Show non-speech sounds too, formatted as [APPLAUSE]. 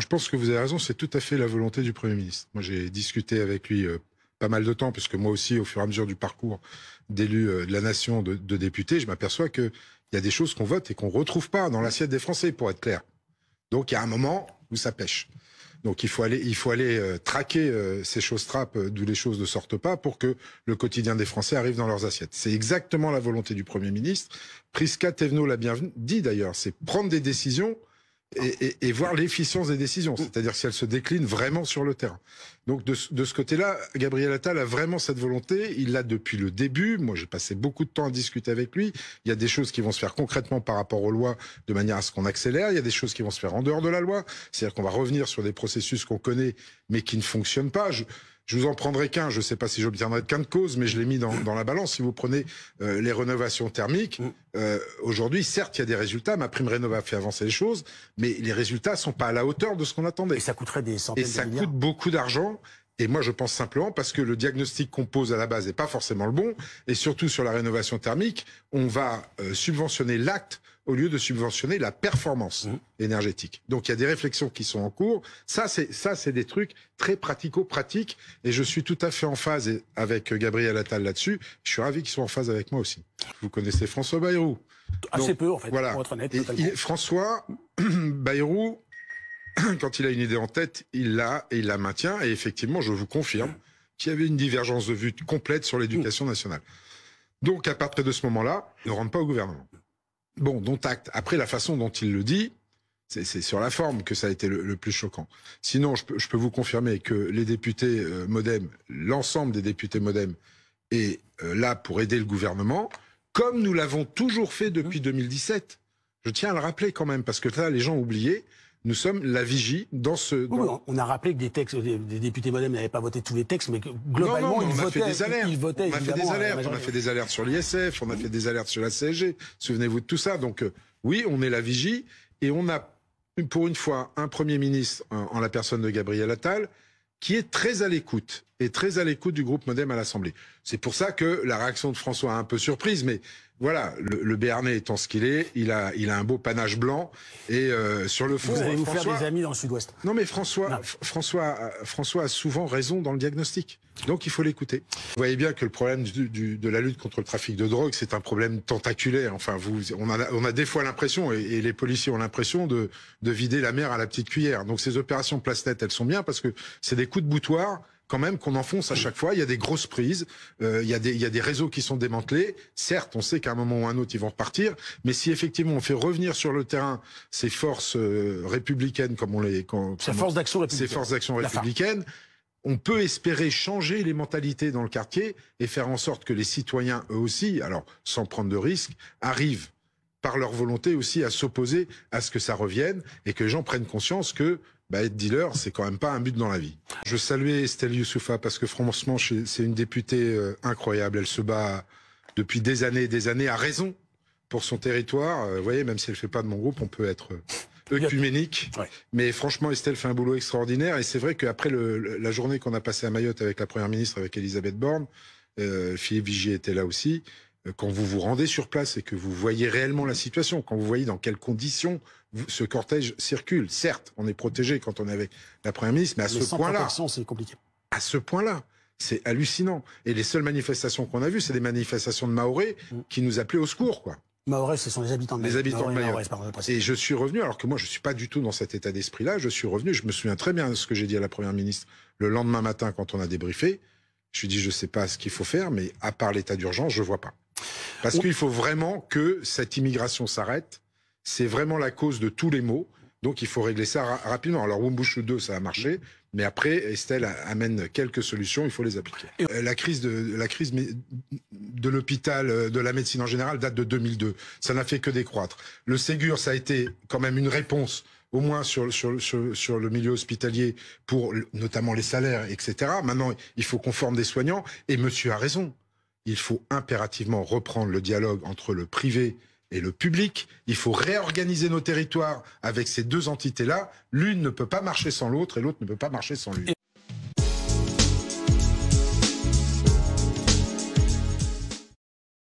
je pense que vous avez raison, c'est tout à fait la volonté du Premier ministre. Moi j'ai discuté avec lui euh, pas mal de temps, puisque moi aussi, au fur et à mesure du parcours d'élu euh, de la nation, de, députés, député, je m'aperçois qu'il y a des choses qu'on vote et qu'on ne retrouve pas dans l'assiette des Français, pour être clair. Donc il y a un moment où ça pêche. Donc il faut aller, il faut aller euh, traquer ces choses trappes d'où les choses ne sortent pas pour que le quotidien des Français arrive dans leurs assiettes. C'est exactement la volonté du Premier ministre. Prisca Thévenot l'a bien dit d'ailleurs, c'est prendre des décisions et, voir l'efficience des décisions, c'est-à-dire si elles se déclinent vraiment sur le terrain. Donc de, ce côté-là, Gabriel Attal a vraiment cette volonté, il l'a depuis le début, moi j'ai passé beaucoup de temps à discuter avec lui, il y a des choses qui vont se faire concrètement par rapport aux lois de manière à ce qu'on accélère, il y a des choses qui vont se faire en dehors de la loi, c'est-à-dire qu'on va revenir sur des processus qu'on connaît mais qui ne fonctionnent pas. Je vous en prendrai qu'un, je ne sais pas si j'obtiendrai qu'un de cause, mais je l'ai mis dans, la balance. Si vous prenez euh, les rénovations thermiques, mm. euh, aujourd'hui, certes, il y a des résultats, ma prime rénova fait avancer les choses, mais les résultats ne sont pas à la hauteur de ce qu'on attendait. Et ça coûterait des centaines de milliards. Et ça coûte beaucoup d'argent, et moi, je pense simplement parce que le diagnostic qu'on pose à la base n'est pas forcément le bon. Et surtout sur la rénovation thermique, on va euh, subventionner l'acte au lieu de subventionner la performance mmh. énergétique. Donc il y a des réflexions qui sont en cours. Ça, c'est ça, c'est des trucs très pratico-pratiques. Et je suis tout à fait en phase avec euh, Gabriel Attal là-dessus. Je suis ravi qu'ils soient en phase avec moi aussi. Vous connaissez François Bayrou. Assez peu, en fait, voilà. pour être honnête. Et, François [CLEARS THROAT] Bayrou [CLEARS THROAT] quand il a une idée en tête, il l'a et il la maintient. Et effectivement, je vous confirme qu'il y avait une divergence de vue complète sur l'éducation nationale. Donc, à partir de ce moment-là, il ne rentre pas au gouvernement. Bon, dont acte. Après, la façon dont il le dit, c'est sur la forme que ça a été le, plus choquant. Sinon, je peux, vous confirmer que les députés euh, Modem, l'ensemble des députés Modem, est euh, là pour aider le gouvernement, comme nous l'avons toujours fait depuis 2017. Mmh. Je tiens à le rappeler quand même, parce que là, les gens oublié nous sommes la vigie dans ce. on a rappelé que des textes, des députés modem n'avaient pas voté tous les textes, mais que globalement, ils, votaient, des On a fait des alertes. On a fait des alertes sur l'ISF, on a fait des alertes sur la CSG. Souvenez-vous de tout ça. Donc, euh, oui, on est la vigie et on a, pour une fois, un Premier ministre en la personne de Gabriel Attal qui est très à l'écoute est très à l'écoute du groupe Modem à l'Assemblée. C'est pour ça que la réaction de François a un peu surprise, mais voilà, le, le Béarnais étant ce qu'il est, il a, il a un beau panache blanc. Et euh, sur le fond, vous allez vous faire des amis dans le Sud-Ouest. Non, mais François, François, François a souvent raison dans le diagnostic. Donc il faut l'écouter. Vous voyez bien que le problème du, du, de la lutte contre le trafic de drogue, c'est un problème tentaculaire. Enfin, vous, on, a, on a des fois l'impression, et, les policiers ont l'impression de, de vider la mer à la petite cuillère. Donc ces opérations place elles sont bien parce que c'est des coups de boutoir quand même qu'on enfonce à chaque fois. Il y a des grosses prises, euh, il, y a des, il y a des réseaux qui sont démantelés. Certes, on sait qu'à un moment ou à un autre, ils vont repartir, mais si effectivement on fait revenir sur le terrain ces forces euh, républicaines, comme on les... ces forces d'action républicaine. forces d'action on peut espérer changer les mentalités dans le quartier et faire en sorte que les citoyens, eux aussi, alors sans prendre de risques, arrivent par leur volonté aussi à s'opposer à ce que ça revienne et que les gens prennent conscience que bah, être dealer, c'est quand même pas un but dans la vie. Je saluais Estelle Youssoufa parce que franchement, c'est une députée euh, incroyable. Elle se bat depuis des années et des années à raison pour son territoire. Euh, vous voyez, même si elle fait pas de mon groupe, on peut être euh, œcuménique. Mais franchement, Estelle fait un boulot extraordinaire. Et c'est vrai qu'après la journée qu'on a passée à Mayotte avec la Première ministre, avec Elisabeth Borne, Philippe Vigier était là aussi. Euh, quand vous vous rendez sur place et que vous voyez réellement la situation, quand vous voyez dans quelles conditions ce cortège circule. Certes, on est protégé quand on est avec la Première ministre, mais à ce point-là... c'est compliqué. À ce point-là, c'est hallucinant. Et les seules manifestations qu'on a vues, c'est des manifestations de Maoré mm. qui nous appelaient au secours, quoi. Maoré, ce sont les habitants de Mayotte. Les habitants de et je suis revenu, alors que moi, je suis pas du tout dans cet état d'esprit-là, je suis revenu, je me souviens très bien de ce que j'ai dit à la Première ministre le lendemain matin quand on a débriefé. Je lui ai dit, je sais pas ce qu'il faut faire, mais à part l'état d'urgence, je vois pas. Parce qu'il faut vraiment que cette immigration s'arrête. C'est vraiment la cause de tous les maux. Donc il faut régler ça rapidement. Alors Wumbushu 2, ça a marché, mais après Estelle amène quelques solutions, il faut les appliquer. Euh, la crise de la crise de l'hôpital, euh, de la médecine en général date de 2002. Ça n'a fait que décroître. Le Ségur, ça a été quand même une réponse au moins sur, sur, le milieu hospitalier, pour notamment les salaires, etc. Maintenant, il faut qu'on forme des soignants. Et monsieur a raison il faut impérativement reprendre le dialogue entre le privé et le public. Il faut réorganiser nos territoires avec ces deux entités-là. L'une ne peut pas marcher sans l'autre et l'autre ne peut pas marcher sans lui.